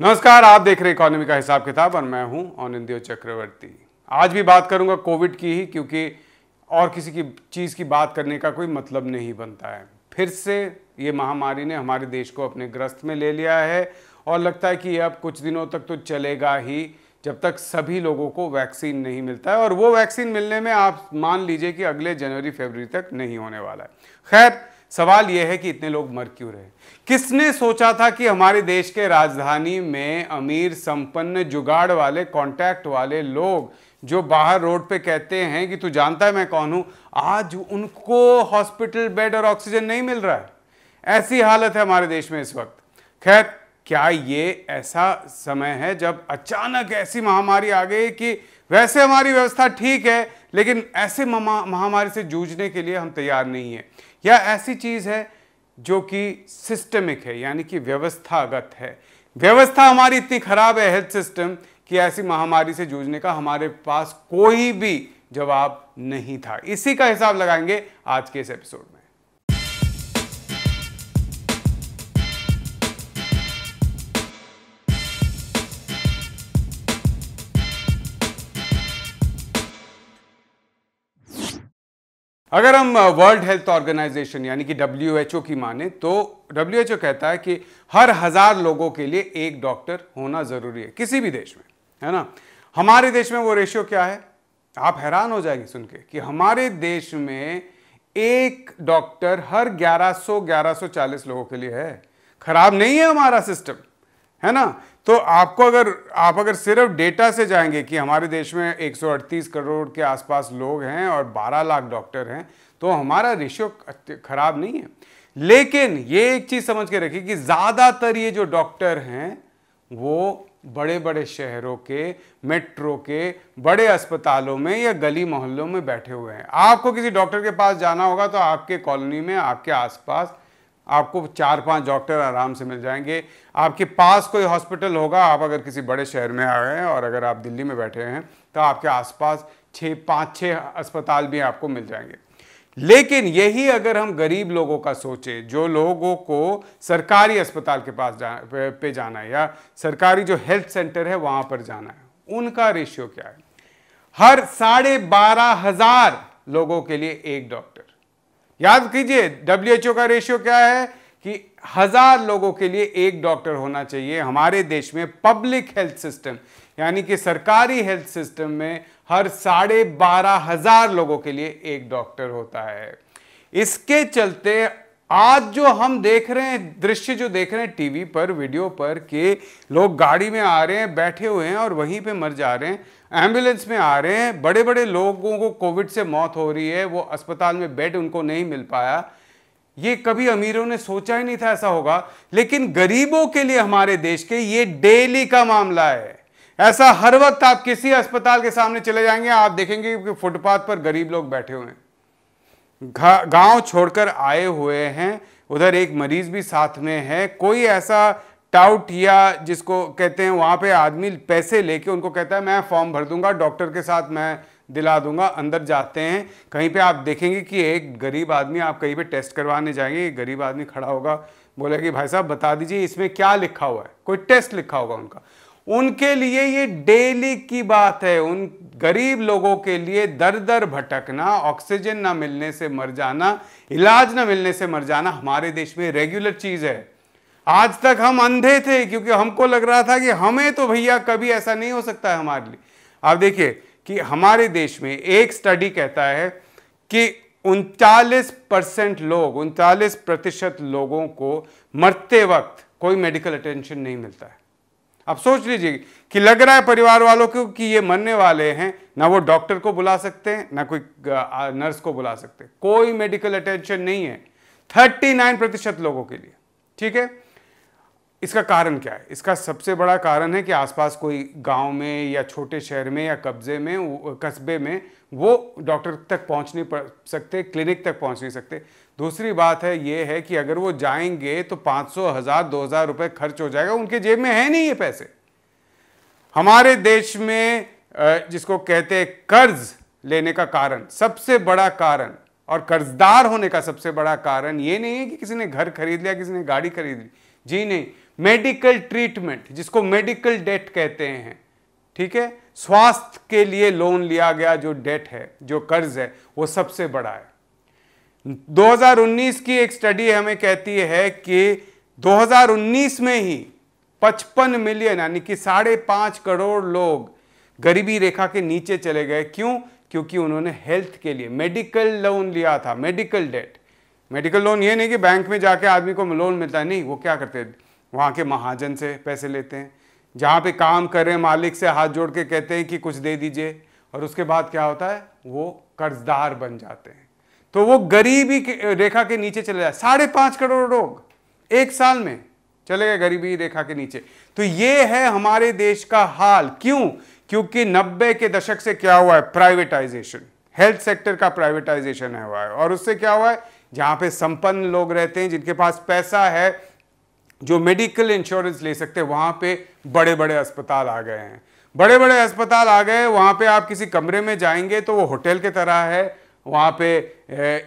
नमस्कार आप देख रहे इकोनॉमी का हिसाब किताब और मैं हूं औनिंदो चक्रवर्ती आज भी बात करूंगा कोविड की ही क्योंकि और किसी की चीज़ की बात करने का कोई मतलब नहीं बनता है फिर से ये महामारी ने हमारे देश को अपने ग्रस्त में ले लिया है और लगता है कि अब कुछ दिनों तक तो चलेगा ही जब तक सभी लोगों को वैक्सीन नहीं मिलता है और वो वैक्सीन मिलने में आप मान लीजिए कि अगले जनवरी फरवरी तक नहीं होने वाला है खैर सवाल यह है कि इतने लोग मर क्यों रहे किसने सोचा था कि हमारे देश के राजधानी में अमीर संपन्न जुगाड़ वाले कांटेक्ट वाले लोग जो बाहर रोड पे कहते हैं कि तू जानता है मैं कौन हूं आज उनको हॉस्पिटल बेड और ऑक्सीजन नहीं मिल रहा है ऐसी हालत है हमारे देश में इस वक्त खैर क्या ये ऐसा समय है जब अचानक ऐसी महामारी आ गई कि वैसे हमारी व्यवस्था ठीक है लेकिन ऐसे महामारी से जूझने के लिए हम तैयार नहीं है या ऐसी चीज़ है जो कि सिस्टमिक है यानी कि व्यवस्थागत है व्यवस्था हमारी इतनी खराब है हेल्थ सिस्टम कि ऐसी महामारी से जूझने का हमारे पास कोई भी जवाब नहीं था इसी का हिसाब लगाएंगे आज के इस एपिसोड अगर हम वर्ल्ड हेल्थ ऑर्गेनाइजेशन यानी कि डब्ल्यू की माने तो डब्ल्यू कहता है कि हर हज़ार लोगों के लिए एक डॉक्टर होना ज़रूरी है किसी भी देश में है ना हमारे देश में वो रेशियो क्या है आप हैरान हो जाएंगे सुन के कि हमारे देश में एक डॉक्टर हर 1100 1140 लोगों के लिए है खराब नहीं है हमारा सिस्टम है ना तो आपको अगर आप अगर सिर्फ डेटा से जाएंगे कि हमारे देश में 138 करोड़ के आसपास लोग हैं और 12 लाख डॉक्टर हैं तो हमारा रेशियो खराब नहीं है लेकिन ये एक चीज़ समझ के रखिए कि ज़्यादातर ये जो डॉक्टर हैं वो बड़े बड़े शहरों के मेट्रो के बड़े अस्पतालों में या गली मोहल्लों में बैठे हुए हैं आपको किसी डॉक्टर के पास जाना होगा तो आपके कॉलोनी में आपके आसपास आपको चार पांच डॉक्टर आराम से मिल जाएंगे आपके पास कोई हॉस्पिटल होगा आप अगर किसी बड़े शहर में आ गए हैं और अगर आप दिल्ली में बैठे हैं तो आपके आसपास छः पाँच छः अस्पताल भी आपको मिल जाएंगे लेकिन यही अगर हम गरीब लोगों का सोचें जो लोगों को सरकारी अस्पताल के पास जा पे जाना है या सरकारी जो हेल्थ सेंटर है वहाँ पर जाना है उनका रेशियो क्या है हर साढ़े बारह हजार लोगों के लिए एक डॉक्टर याद कीजिए डब्ल्यूएचओ का रेशियो क्या है कि हजार लोगों के लिए एक डॉक्टर होना चाहिए हमारे देश में पब्लिक हेल्थ सिस्टम यानी कि सरकारी हेल्थ सिस्टम में हर साढ़े बारह हजार लोगों के लिए एक डॉक्टर होता है इसके चलते आज जो हम देख रहे हैं दृश्य जो देख रहे हैं टीवी पर वीडियो पर कि लोग गाड़ी में आ रहे हैं बैठे हुए हैं और वहीं पे मर जा रहे हैं एम्बुलेंस में आ रहे हैं बड़े बड़े लोगों को कोविड से मौत हो रही है वो अस्पताल में बेड उनको नहीं मिल पाया ये कभी अमीरों ने सोचा ही नहीं था ऐसा होगा लेकिन गरीबों के लिए हमारे देश के ये डेली का मामला है ऐसा हर वक्त आप किसी अस्पताल के सामने चले जाएंगे आप देखेंगे कि फुटपाथ पर गरीब लोग बैठे हुए हैं गांव छोड़कर आए हुए हैं उधर एक मरीज भी साथ में है कोई ऐसा टाउट या जिसको कहते हैं वहाँ पे आदमी पैसे लेके उनको कहता है मैं फॉर्म भर दूंगा डॉक्टर के साथ मैं दिला दूंगा अंदर जाते हैं कहीं पे आप देखेंगे कि एक गरीब आदमी आप कहीं पे टेस्ट करवाने जाएंगे एक गरीब आदमी खड़ा होगा बोला कि भाई साहब बता दीजिए इसमें क्या लिखा हुआ है कोई टेस्ट लिखा होगा उनका उनके लिए ये डेली की बात है उन गरीब लोगों के लिए दर दर भटकना ऑक्सीजन ना मिलने से मर जाना इलाज ना मिलने से मर जाना हमारे देश में रेगुलर चीज़ है आज तक हम अंधे थे क्योंकि हमको लग रहा था कि हमें तो भैया कभी ऐसा नहीं हो सकता है हमारे लिए आप देखिए कि हमारे देश में एक स्टडी कहता है कि उनचालीस परसेंट लोग उनचालीस प्रतिशत लोगों को मरते वक्त कोई मेडिकल अटेंशन नहीं मिलता है आप सोच लीजिए कि लग रहा है परिवार वालों को कि ये मरने वाले हैं ना वो डॉक्टर को बुला सकते हैं ना कोई नर्स को बुला सकते कोई मेडिकल अटेंशन नहीं है नाइन प्रतिशत लोगों के लिए ठीक है इसका कारण क्या है इसका सबसे बड़ा कारण है कि आसपास कोई गांव में या छोटे शहर में या कब्जे में कस्बे में वो डॉक्टर तक पहुंच नहीं पड़ सकते क्लिनिक तक पहुंच नहीं सकते दूसरी बात है ये है कि अगर वो जाएंगे तो 500 हज़ार दो हज़ार रुपये खर्च हो जाएगा उनके जेब में है नहीं ये पैसे हमारे देश में जिसको कहते हैं कर्ज लेने का कारण सबसे बड़ा कारण और कर्जदार होने का सबसे बड़ा कारण ये नहीं है कि किसी ने घर खरीद लिया किसी ने गाड़ी खरीद ली जी नहीं मेडिकल ट्रीटमेंट जिसको मेडिकल डेट कहते हैं ठीक है स्वास्थ्य के लिए लोन लिया गया जो डेट है जो कर्ज है वो सबसे बड़ा है 2019 की एक स्टडी हमें कहती है कि 2019 में ही 55 मिलियन यानी कि साढ़े पांच करोड़ लोग गरीबी रेखा के नीचे चले गए क्यों क्योंकि उन्होंने हेल्थ के लिए मेडिकल लोन लिया था मेडिकल डेट मेडिकल लोन ये नहीं कि बैंक में जाके आदमी को लोन मिलता है नहीं वो क्या करते हैं वहाँ के महाजन से पैसे लेते हैं जहाँ पे काम कर रहे मालिक से हाथ जोड़ के कहते हैं कि कुछ दे दीजिए और उसके बाद क्या होता है वो कर्जदार बन जाते हैं तो वो गरीबी के रेखा के नीचे चले जाए साढ़े पाँच करोड़ लोग एक साल में चले गए गरीबी रेखा के नीचे तो ये है हमारे देश का हाल क्यों क्योंकि नब्बे के दशक से क्या हुआ है प्राइवेटाइजेशन हेल्थ सेक्टर का प्राइवेटाइजेशन है हुआ है और उससे क्या हुआ है जहाँ पे संपन्न लोग रहते हैं जिनके पास पैसा है जो मेडिकल इंश्योरेंस ले सकते हैं वहाँ पे बड़े बड़े अस्पताल आ गए हैं बड़े बड़े अस्पताल आ गए वहाँ पे आप किसी कमरे में जाएंगे तो वो होटल के तरह है वहाँ पे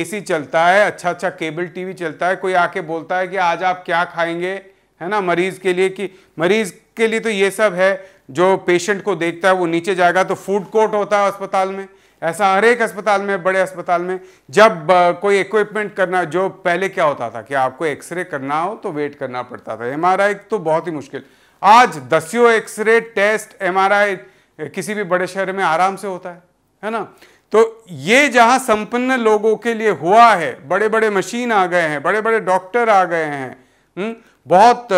एसी चलता है अच्छा अच्छा केबल टीवी चलता है कोई आके बोलता है कि आज आप क्या खाएंगे है ना मरीज़ के लिए कि मरीज़ के लिए तो ये सब है जो पेशेंट को देखता है वो नीचे जाएगा तो फूड कोर्ट होता है अस्पताल में ऐसा हर एक अस्पताल में बड़े अस्पताल में जब कोई इक्विपमेंट करना जो पहले क्या होता था कि आपको एक्सरे करना हो तो वेट करना पड़ता था एम तो बहुत ही मुश्किल आज दसियों एक्सरे टेस्ट एम किसी भी बड़े शहर में आराम से होता है है ना तो ये जहां संपन्न लोगों के लिए हुआ है बड़े बड़े मशीन आ गए हैं बड़े बड़े डॉक्टर आ गए हैं हम्म, बहुत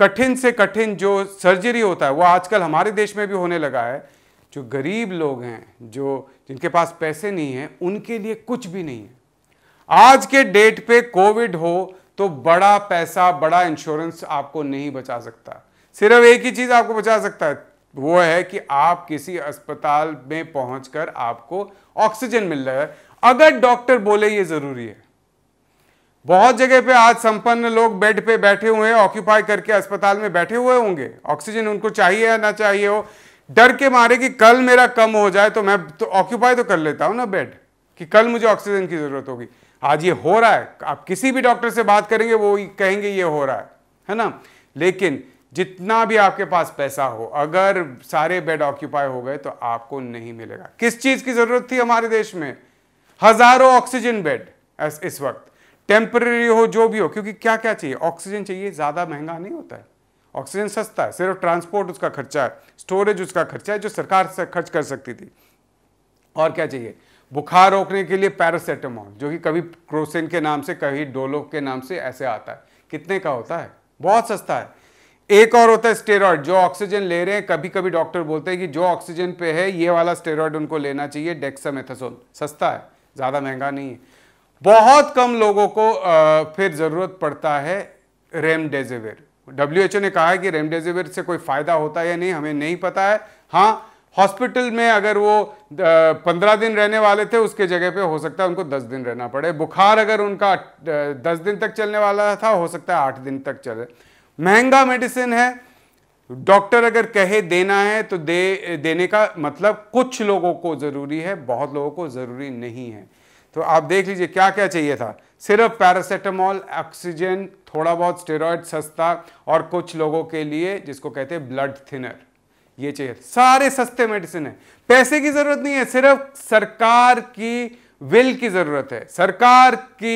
कठिन से कठिन जो सर्जरी होता है वो आजकल हमारे देश में भी होने लगा है जो गरीब लोग हैं जो जिनके पास पैसे नहीं हैं उनके लिए कुछ भी नहीं है आज के डेट पे कोविड हो तो बड़ा पैसा बड़ा इंश्योरेंस आपको नहीं बचा सकता सिर्फ एक ही चीज़ आपको बचा सकता है वो है कि आप किसी अस्पताल में पहुंचकर आपको ऑक्सीजन मिल रहा है अगर डॉक्टर बोले ये ज़रूरी है बहुत जगह पे आज संपन्न लोग बेड पे बैठे हुए हैं ऑक्यूपाई करके अस्पताल में बैठे हुए होंगे ऑक्सीजन उनको चाहिए या ना चाहिए हो डर के मारे कि कल मेरा कम हो जाए तो मैं तो ऑक्यूपाई तो कर लेता हूँ ना बेड कि कल मुझे ऑक्सीजन की ज़रूरत होगी आज ये हो रहा है आप किसी भी डॉक्टर से बात करेंगे वो कहेंगे ये हो रहा है है ना लेकिन जितना भी आपके पास पैसा हो अगर सारे बेड ऑक्यूपाई हो गए तो आपको नहीं मिलेगा किस चीज़ की ज़रूरत थी हमारे देश में हज़ारों ऑक्सीजन बेड इस वक्त टेम्पररी हो जो भी हो क्योंकि क्या क्या चाहिए ऑक्सीजन चाहिए ज़्यादा महंगा नहीं होता है ऑक्सीजन सस्ता है सिर्फ ट्रांसपोर्ट उसका खर्चा है स्टोरेज उसका खर्चा है जो सरकार से खर्च कर सकती थी और क्या चाहिए बुखार रोकने के लिए पैरासीटामोल जो कि कभी क्रोसिन के नाम से कभी डोलो के नाम से ऐसे आता है कितने का होता है बहुत सस्ता है एक और होता है स्टेरॉयड जो ऑक्सीजन ले रहे हैं कभी कभी डॉक्टर बोलते हैं कि जो ऑक्सीजन पे है ये वाला स्टेरॉयड उनको लेना चाहिए डेक्सामेथासोन सस्ता है ज़्यादा महंगा नहीं है बहुत कम लोगों को फिर ज़रूरत पड़ता है रेमडेजिविर डब्ल्यू ने कहा है कि रेमडेसिविर से कोई फ़ायदा होता है या नहीं हमें नहीं पता है हाँ हॉस्पिटल में अगर वो पंद्रह दिन रहने वाले थे उसके जगह पे हो सकता है उनको दस दिन रहना पड़े बुखार अगर उनका दस दिन तक चलने वाला था हो सकता है आठ दिन तक चले महंगा मेडिसिन है डॉक्टर अगर कहे देना है तो दे देने का मतलब कुछ लोगों को ज़रूरी है बहुत लोगों को ज़रूरी नहीं है तो आप देख लीजिए क्या क्या चाहिए था सिर्फ पैरासीटामोल ऑक्सीजन थोड़ा बहुत स्टेरॉयड सस्ता और कुछ लोगों के लिए जिसको कहते हैं ब्लड थिनर ये चाहिए सारे सस्ते मेडिसिन है पैसे की जरूरत नहीं है सिर्फ सरकार की विल की जरूरत है सरकार की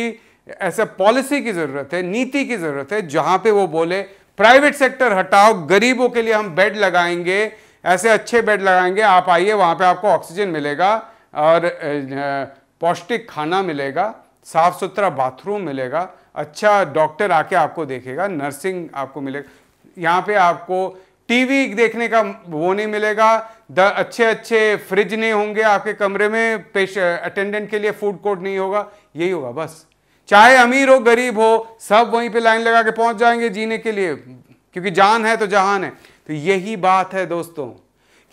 ऐसा पॉलिसी की जरूरत है नीति की जरूरत है जहां पे वो बोले प्राइवेट सेक्टर हटाओ गरीबों के लिए हम बेड लगाएंगे ऐसे अच्छे बेड लगाएंगे आप आइए वहां पे आपको ऑक्सीजन मिलेगा और पौष्टिक खाना मिलेगा साफ सुथरा बाथरूम मिलेगा अच्छा डॉक्टर आके आपको देखेगा नर्सिंग आपको मिलेगा यहाँ पे आपको टीवी देखने का वो नहीं मिलेगा द अच्छे अच्छे फ्रिज नहीं होंगे आपके कमरे में पेश अटेंडेंट के लिए फूड कोर्ट नहीं होगा यही होगा बस चाहे अमीर हो गरीब हो सब वहीं पे लाइन लगा के पहुंच जाएंगे जीने के लिए क्योंकि जान है तो जहान है तो यही बात है दोस्तों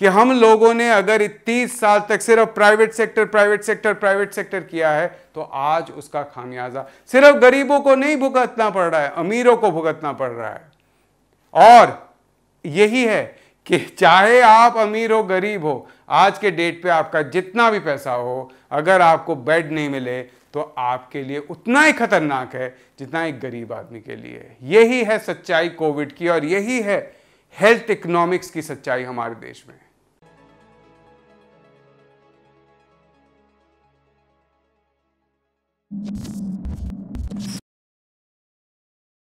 कि हम लोगों ने अगर 30 साल तक सिर्फ private sector private sector private sector किया है तो आज उसका खामियाजा सिर्फ गरीबों को नहीं भुगतना पड़ रहा है अमीरों को भुगतना पड़ रहा है और यही है कि चाहे आप अमीर हो गरीब हो आज के डेट पे आपका जितना भी पैसा हो अगर आपको बेड नहीं मिले तो आपके लिए उतना ही खतरनाक है जितना एक गरीब आदमी के लिए यही है सच्चाई कोविड की और यही है हेल्थ इकोनॉमिक्स की सच्चाई हमारे देश में you